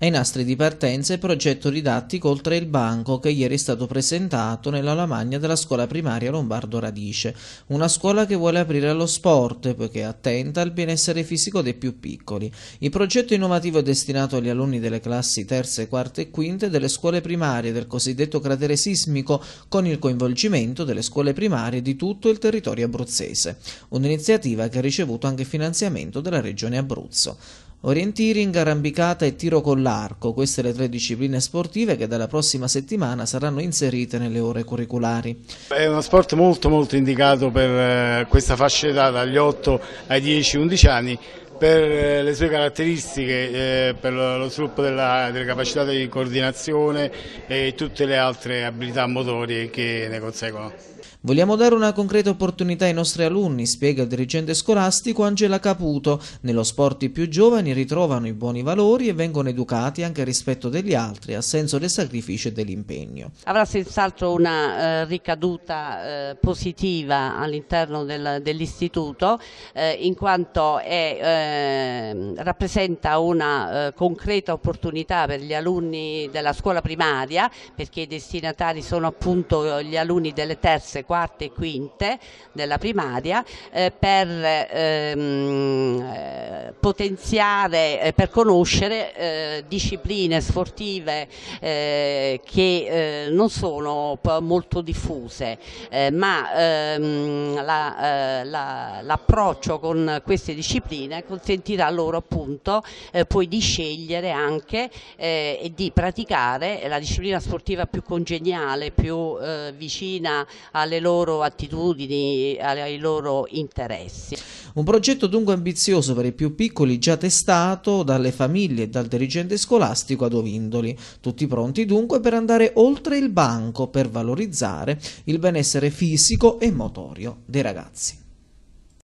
Ai nastri di partenza il progetto didattico oltre il banco che ieri è stato presentato nella lamagna della scuola primaria Lombardo Radice, una scuola che vuole aprire allo sport poiché è attenta al benessere fisico dei più piccoli. Il progetto innovativo è destinato agli alunni delle classi terze, quarte e quinte delle scuole primarie del cosiddetto cratere sismico con il coinvolgimento delle scuole primarie di tutto il territorio abruzzese, un'iniziativa che ha ricevuto anche finanziamento della regione Abruzzo. Orienteering, arrampicata e tiro con l'arco, queste le tre discipline sportive che dalla prossima settimana saranno inserite nelle ore curriculari. È uno sport molto molto indicato per eh, questa fascia d'età dagli 8 ai 10-11 anni per eh, le sue caratteristiche, eh, per lo sviluppo della, delle capacità di coordinazione e tutte le altre abilità motorie che ne conseguono. Vogliamo dare una concreta opportunità ai nostri alunni, spiega il dirigente scolastico Angela Caputo. Nello sport i più giovani ritrovano i buoni valori e vengono educati anche rispetto degli altri, al senso del sacrificio e dell'impegno. Avrà senz'altro una eh, ricaduta eh, positiva all'interno dell'istituto, eh, in quanto è, eh, rappresenta una eh, concreta opportunità per gli alunni della scuola primaria, perché i destinatari sono appunto gli alunni delle terze, quarte quarte e quinte della primaria eh, per ehm, eh, potenziare, eh, per conoscere eh, discipline sportive eh, che non sono molto diffuse, ma ehm, l'approccio la, la, con queste discipline consentirà loro appunto poi di scegliere anche e di praticare la disciplina sportiva più congeniale, più vicina alle alle loro attitudini, ai loro interessi. Un progetto dunque ambizioso per i più piccoli già testato dalle famiglie e dal dirigente scolastico ad Ovindoli. Tutti pronti dunque per andare oltre il banco per valorizzare il benessere fisico e motorio dei ragazzi.